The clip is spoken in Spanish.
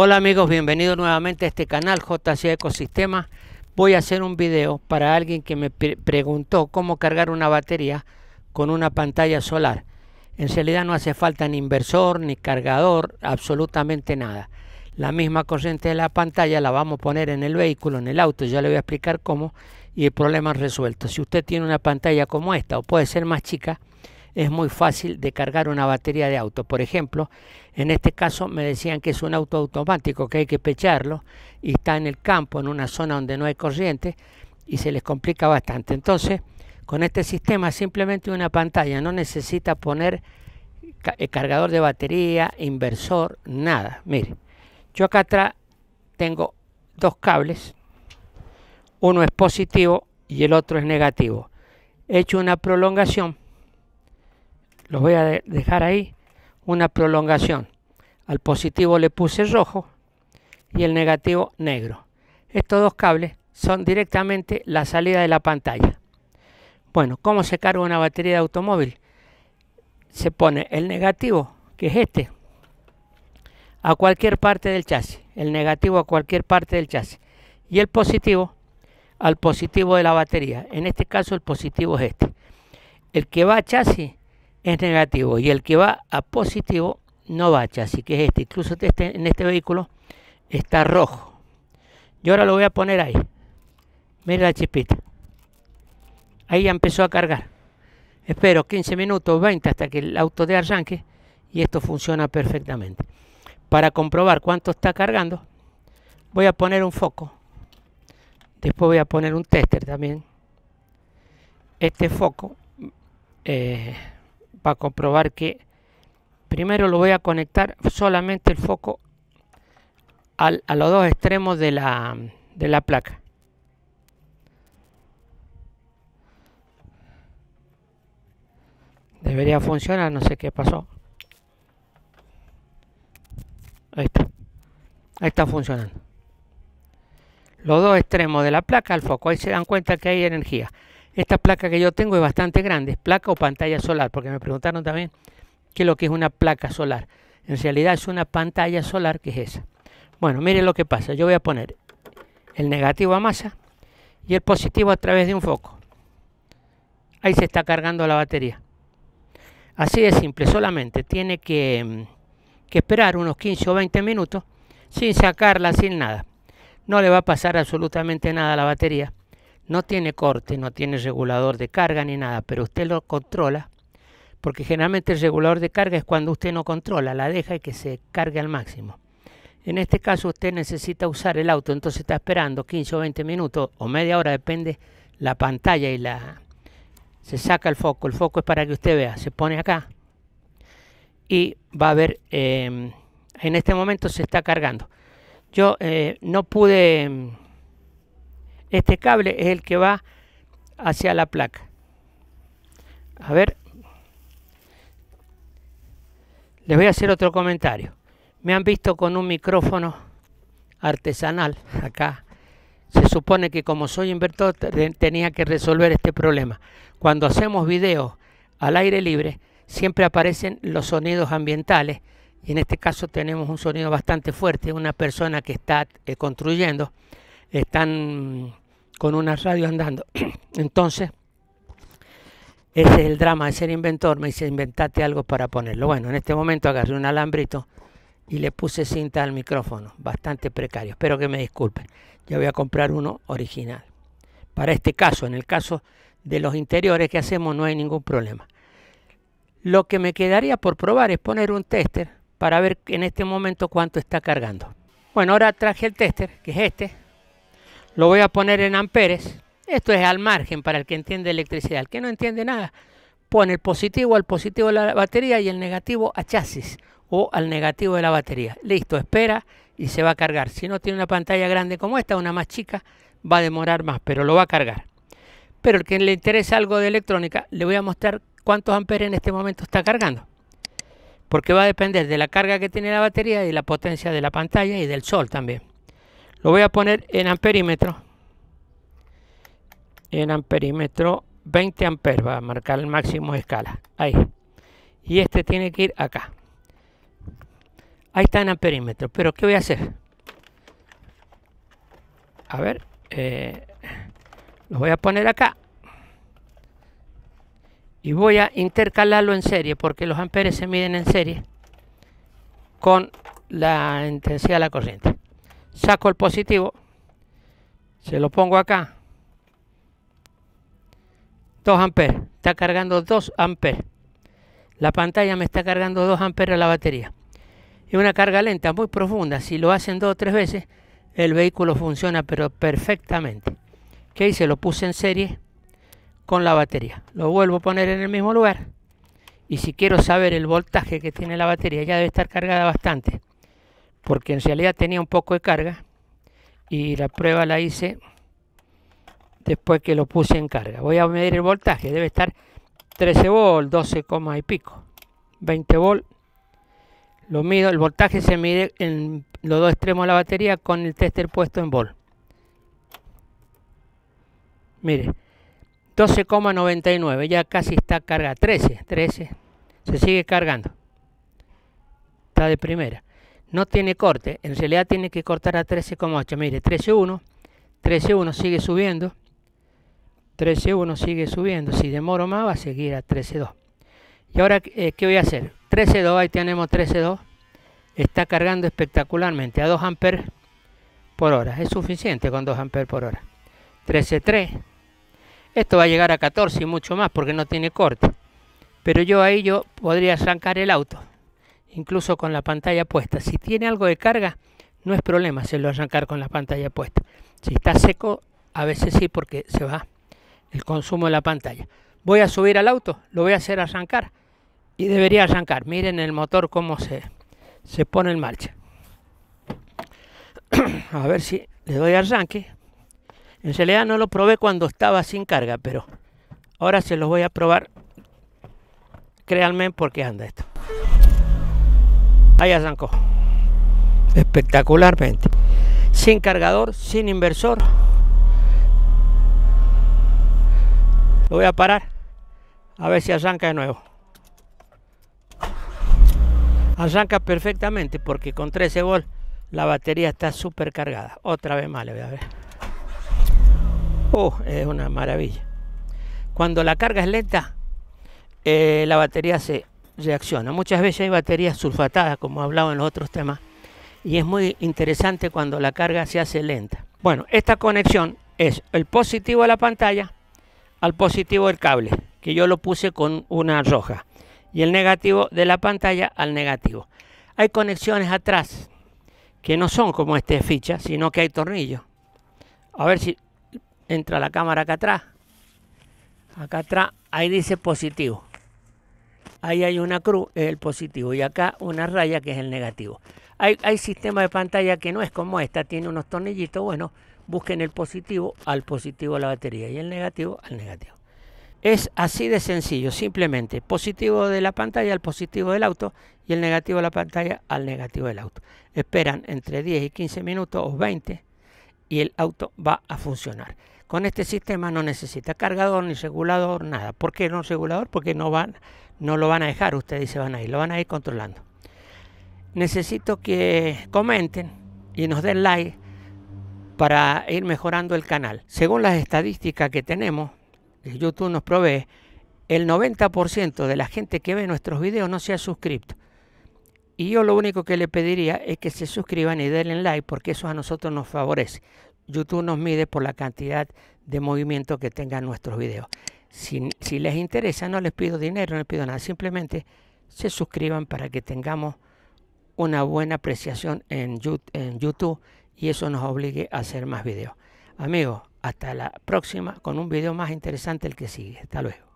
Hola amigos, bienvenidos nuevamente a este canal JC Ecosistema. Voy a hacer un video para alguien que me preguntó cómo cargar una batería con una pantalla solar. En realidad no hace falta ni inversor, ni cargador, absolutamente nada. La misma corriente de la pantalla la vamos a poner en el vehículo, en el auto, ya le voy a explicar cómo y el problema es resuelto. Si usted tiene una pantalla como esta o puede ser más chica, es muy fácil de cargar una batería de auto. Por ejemplo, en este caso me decían que es un auto automático, que hay que pecharlo y está en el campo, en una zona donde no hay corriente y se les complica bastante. Entonces, con este sistema simplemente una pantalla, no necesita poner eh, cargador de batería, inversor, nada. Mire, yo acá atrás tengo dos cables, uno es positivo y el otro es negativo. He hecho una prolongación los voy a dejar ahí, una prolongación. Al positivo le puse rojo y el negativo negro. Estos dos cables son directamente la salida de la pantalla. Bueno, ¿cómo se carga una batería de automóvil? Se pone el negativo, que es este, a cualquier parte del chasis. El negativo a cualquier parte del chasis. Y el positivo al positivo de la batería. En este caso el positivo es este. El que va a chasis es negativo y el que va a positivo no bacha, así que es este, incluso este, este, en este vehículo está rojo. Yo ahora lo voy a poner ahí. Mira la chispita. Ahí ya empezó a cargar. Espero 15 minutos, 20 hasta que el auto de arranque y esto funciona perfectamente. Para comprobar cuánto está cargando, voy a poner un foco. Después voy a poner un tester también. Este foco eh, para comprobar que primero lo voy a conectar solamente el foco a los dos extremos de la, de la placa. Debería funcionar, no sé qué pasó. Ahí está. Ahí está funcionando. Los dos extremos de la placa al foco. Ahí se dan cuenta que hay energía. Esta placa que yo tengo es bastante grande, es placa o pantalla solar, porque me preguntaron también qué es lo que es una placa solar. En realidad es una pantalla solar que es esa. Bueno, miren lo que pasa. Yo voy a poner el negativo a masa y el positivo a través de un foco. Ahí se está cargando la batería. Así de simple, solamente tiene que, mm, que esperar unos 15 o 20 minutos sin sacarla, sin nada. No le va a pasar absolutamente nada a la batería no tiene corte, no tiene regulador de carga ni nada, pero usted lo controla, porque generalmente el regulador de carga es cuando usted no controla, la deja y que se cargue al máximo. En este caso usted necesita usar el auto, entonces está esperando 15 o 20 minutos o media hora, depende la pantalla y la... Se saca el foco, el foco es para que usted vea, se pone acá y va a ver, eh, en este momento se está cargando. Yo eh, no pude este cable es el que va hacia la placa. A ver. Les voy a hacer otro comentario. Me han visto con un micrófono artesanal acá. Se supone que como soy inventor tenía que resolver este problema. Cuando hacemos videos al aire libre, siempre aparecen los sonidos ambientales. Y en este caso tenemos un sonido bastante fuerte, una persona que está eh, construyendo están con una radio andando. Entonces, ese es el drama de ser inventor. Me dice, inventate algo para ponerlo. Bueno, en este momento agarré un alambrito y le puse cinta al micrófono. Bastante precario. Espero que me disculpen. Ya voy a comprar uno original. Para este caso, en el caso de los interiores que hacemos no hay ningún problema. Lo que me quedaría por probar es poner un tester para ver en este momento cuánto está cargando. Bueno, ahora traje el tester, que es este, lo voy a poner en amperes. Esto es al margen para el que entiende electricidad. El que no entiende nada, pone el positivo al positivo de la batería y el negativo a chasis o al negativo de la batería. Listo, espera y se va a cargar. Si no tiene una pantalla grande como esta, una más chica, va a demorar más, pero lo va a cargar. Pero el que le interesa algo de electrónica, le voy a mostrar cuántos amperes en este momento está cargando. Porque va a depender de la carga que tiene la batería y la potencia de la pantalla y del sol también. Lo voy a poner en amperímetro. En amperímetro 20 amperes va a marcar el máximo de escala. Ahí. Y este tiene que ir acá. Ahí está en amperímetro. Pero ¿qué voy a hacer? A ver. Eh, lo voy a poner acá. Y voy a intercalarlo en serie. Porque los amperes se miden en serie. Con la intensidad de la corriente saco el positivo, se lo pongo acá, 2 amperes, está cargando 2 amperes. La pantalla me está cargando 2 amperes a la batería. Y una carga lenta muy profunda, si lo hacen dos o tres veces, el vehículo funciona pero perfectamente. ¿Qué se Lo puse en serie con la batería. Lo vuelvo a poner en el mismo lugar. Y si quiero saber el voltaje que tiene la batería, ya debe estar cargada bastante porque en realidad tenía un poco de carga y la prueba la hice después que lo puse en carga. Voy a medir el voltaje, debe estar 13 volt, 12, y pico, 20 volt. Lo mido, el voltaje se mide en los dos extremos de la batería con el tester puesto en volt. Mire, 12,99, ya casi está cargada, 13, 13, se sigue cargando. Está de primera no tiene corte, en realidad tiene que cortar a 13,8, mire, 13,1, 13,1 sigue subiendo, 13,1 sigue subiendo, si demoro más va a seguir a 13,2. Y ahora, eh, ¿qué voy a hacer? 13,2, ahí tenemos 13,2, está cargando espectacularmente a 2 amperes por hora, es suficiente con 2 amperes por hora. 13,3, esto va a llegar a 14 y mucho más porque no tiene corte, pero yo ahí yo podría arrancar el auto incluso con la pantalla puesta. Si tiene algo de carga, no es problema se lo arrancar con la pantalla puesta. Si está seco, a veces sí porque se va el consumo de la pantalla. Voy a subir al auto, lo voy a hacer arrancar y debería arrancar. Miren el motor cómo se, se pone en marcha. a ver si le doy arranque. En realidad no lo probé cuando estaba sin carga, pero ahora se lo voy a probar. Créanme porque anda esto ahí arrancó espectacularmente sin cargador sin inversor lo voy a parar a ver si arranca de nuevo arranca perfectamente porque con 13 volt la batería está súper cargada otra vez más le voy a ver oh, es una maravilla cuando la carga es lenta eh, la batería se reacciona. Muchas veces hay baterías sulfatadas, como he hablado en los otros temas, y es muy interesante cuando la carga se hace lenta. Bueno, esta conexión es el positivo de la pantalla al positivo del cable, que yo lo puse con una roja, y el negativo de la pantalla al negativo. Hay conexiones atrás que no son como este ficha, sino que hay tornillos. A ver si entra la cámara acá atrás. Acá atrás, ahí dice positivo. Ahí hay una cruz, es el positivo, y acá una raya que es el negativo. Hay, hay sistema de pantalla que no es como esta, tiene unos tornillitos, bueno, busquen el positivo al positivo de la batería y el negativo al negativo. Es así de sencillo, simplemente positivo de la pantalla al positivo del auto y el negativo de la pantalla al negativo del auto. Esperan entre 10 y 15 minutos o 20 y el auto va a funcionar. Con este sistema no necesita cargador ni regulador, nada. ¿Por qué no regulador? Porque no, van, no lo van a dejar, ustedes se van a ir, lo van a ir controlando. Necesito que comenten y nos den like para ir mejorando el canal. Según las estadísticas que tenemos, YouTube nos provee, el 90% de la gente que ve nuestros videos no se ha suscrito. Y yo lo único que le pediría es que se suscriban y denle like porque eso a nosotros nos favorece. YouTube nos mide por la cantidad de movimiento que tengan nuestros videos. Si, les interesa, no les pido dinero, no les pido nada, simplemente se suscriban para que tengamos una buena apreciación en, en YouTube y eso nos obligue a hacer más videos. Amigos, hasta la próxima con un video más interesante el que sigue. Hasta luego.